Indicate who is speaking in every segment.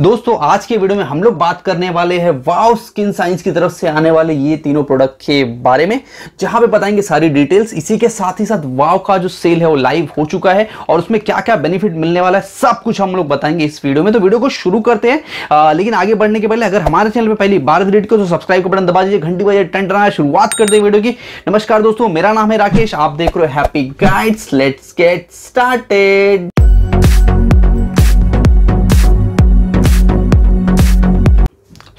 Speaker 1: दोस्तों आज के वीडियो में हम लोग बात करने वाले हैं वाव स्किन साइंस की तरफ से आने वाले ये तीनों प्रोडक्ट के बारे में जहां पे बताएंगे सारी डिटेल्स इसी के साथ ही साथ वाव का जो सेल है वो लाइव हो चुका है और उसमें क्या क्या बेनिफिट मिलने वाला है सब कुछ हम लोग बताएंगे इस वीडियो में तो वीडियो को शुरू करते हैं आ, लेकिन आगे बढ़ने के पहले अगर हमारे चैनल पर पहली बार रेट को तो सब्सक्राइब का बटन दबा दीजिए घंटी बजे टेंट रहा शुरुआत करते हैं वीडियो की नमस्कार दोस्तों मेरा नाम है राकेश आप देख रहे हो happy guides let's get started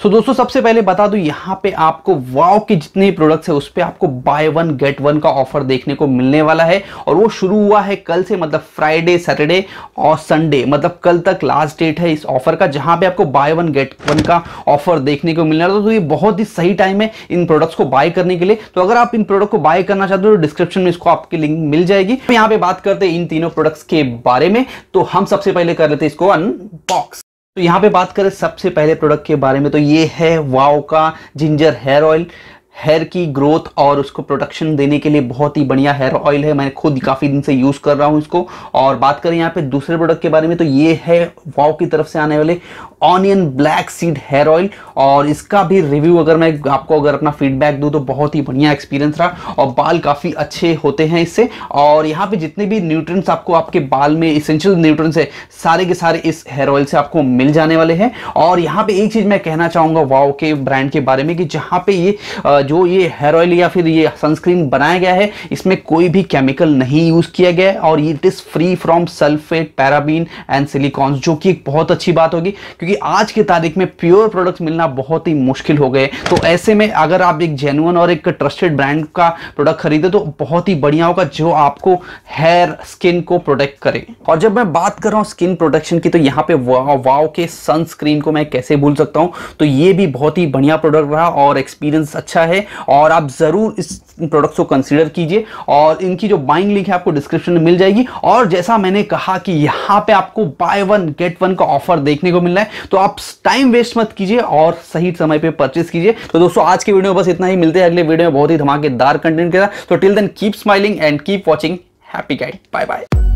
Speaker 1: तो दोस्तों सबसे पहले बता दूं यहाँ पे आपको वाव के जितने प्रोडक्ट्स है उस पर आपको बाय वन गेट वन का ऑफर देखने को मिलने वाला है और वो शुरू हुआ है कल से मतलब फ्राइडे सैटरडे और संडे मतलब कल तक लास्ट डेट है इस ऑफर का जहां पे आपको बाय वन गेट वन का ऑफर देखने को मिलने वाला तो ये बहुत ही सही टाइम है इन प्रोडक्ट्स को बाय करने के लिए तो अगर आप इन प्रोडक्ट को बाय करना चाहते हो तो डिस्क्रिप्शन में इसको आपकी लिंक मिल जाएगी तो यहाँ पे बात करते हैं इन तीनों प्रोडक्ट्स के बारे में तो हम सबसे पहले कर लेते हैं इसको अनबॉक्स तो यहाँ पे बात करें सबसे पहले प्रोडक्ट के बारे में तो ये है वाओ का जिंजर हेयर ऑयल हेयर की ग्रोथ और उसको प्रोटेक्शन देने के लिए बहुत ही बढ़िया हेयर ऑयल है मैं खुद काफ़ी दिन से यूज़ कर रहा हूँ इसको और बात करें यहाँ पे दूसरे प्रोडक्ट के बारे में तो ये है वाव की तरफ से आने वाले onion black seed hair oil और इसका भी रिव्यू अगर मैं आपको अगर अपना फीडबैक दूँ तो बहुत ही बढ़िया एक्सपीरियंस रहा और बाल काफ़ी अच्छे होते हैं इससे और यहाँ पर जितने भी न्यूट्रंस आपको आपके बाल में इसेंशियल न्यूट्रंस है सारे के सारे इस हेयर ऑयल से आपको मिल जाने वाले हैं और यहाँ पर एक चीज़ मैं कहना चाहूँगा वाव के ब्रांड के बारे में कि जहाँ पर ये जो ये हेयर ऑयल या फिर ये सनस्क्रीन बनाया गया है इसमें कोई भी केमिकल नहीं यूज़ किया गया है और it is free from sulphate paraben and silicones जो कि एक बहुत अच्छी बात होगी क्योंकि आज की तारीख में प्योर प्रोडक्ट्स मिलना बहुत ही मुश्किल हो गए तो ऐसे में अगर आप एक जेनुअन और एक ट्रस्टेड ब्रांड का प्रोडक्ट खरीदे तो बहुत ही बढ़िया होगा जो आपको हेयर स्किन को प्रोटेक्ट करे और जब मैं बात कर रहा हूँ स्किन प्रोटेक्शन की तो यहाँ पे वाव वाव के सनस्क्रीन को मैं कैसे भूल सकता हूँ तो ये भी बहुत ही बढ़िया प्रोडक्ट रहा और एक्सपीरियंस अच्छा है है और आप ज़रूर इस प्रोडक्ट्स को कंसीडर कीजिए और इनकी जो बाइंग लिंक है आपको डिस्क्रिप्शन में मिल जाएगी और जैसा मैंने कहा कि यहां पे आपको बाय वन गेट वन का ऑफर देखने को मिल रहा है तो आप टाइम वेस्ट मत कीजिए और सही समय पे परचेस कीजिए तो दोस्तों आज के वीडियो में बस इतना ही मिलते हैं अगले वीडियो में बहुत ही धमाकेदार कंटेंट के साथ तो till then keep smiling and keep watching happy guide bye bye